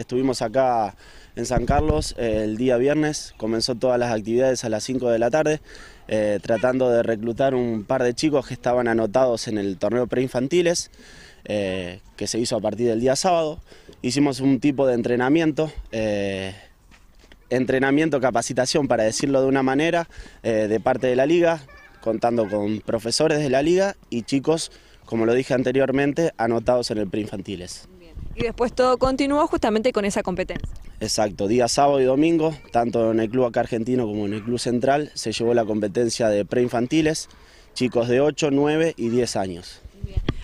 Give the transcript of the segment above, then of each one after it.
Estuvimos acá en San Carlos eh, el día viernes, comenzó todas las actividades a las 5 de la tarde, eh, tratando de reclutar un par de chicos que estaban anotados en el torneo preinfantiles, eh, que se hizo a partir del día sábado. Hicimos un tipo de entrenamiento. entrenamiento, capacitación, para decirlo de una manera, de parte de la liga, contando con profesores de la liga y chicos como lo dije anteriormente, anotados en el preinfantiles. Y después todo continuó justamente con esa competencia. Exacto, día sábado y domingo, tanto en el Club Acá Argentino como en el Club Central, se llevó la competencia de preinfantiles, chicos de 8, 9 y 10 años.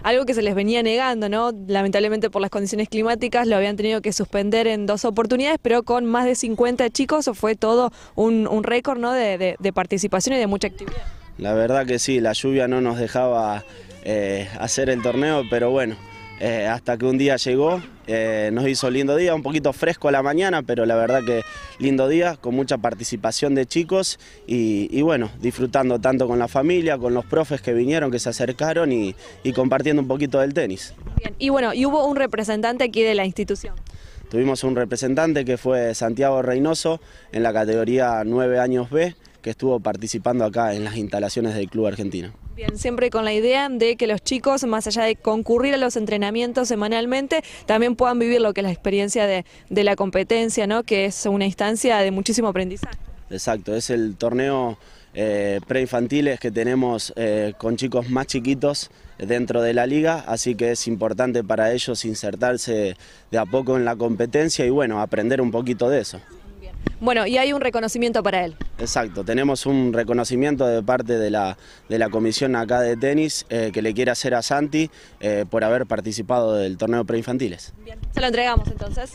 Algo que se les venía negando, ¿no? Lamentablemente por las condiciones climáticas lo habían tenido que suspender en dos oportunidades, pero con más de 50 chicos fue todo un, récord, ¿no? de participación y de mucha actividad. La verdad que sí, la lluvia no nos dejaba eh, hacer el torneo, pero bueno, eh, hasta que un día llegó, eh, nos hizo lindo día, un poquito fresco a la mañana, pero la verdad que lindo día, con mucha participación de chicos y, bueno, disfrutando tanto con la familia, con los profes que vinieron, que se acercaron y, compartiendo un poquito del tenis. Y bueno, y hubo un representante aquí de la institución. Tuvimos un representante que fue Santiago Reynoso en la categoría 9 años B que estuvo participando acá en las instalaciones del Club Argentino. Bien, siempre con la idea de que los chicos, más allá de concurrir a los entrenamientos semanalmente, también puedan vivir lo que es la experiencia de, la competencia, ¿no? que es una instancia de muchísimo aprendizaje. Exacto, es el torneo eh, preinfantiles que tenemos eh, con chicos más chiquitos dentro de la liga, así que es importante para ellos insertarse de a poco en la competencia y bueno, aprender un poquito de eso. Bueno, y hay un reconocimiento para él. Exacto, tenemos un reconocimiento de parte de la, comisión acá de tenis eh, que le quiere hacer a Santi eh, por haber participado del torneo preinfantiles. Bien, se lo entregamos entonces.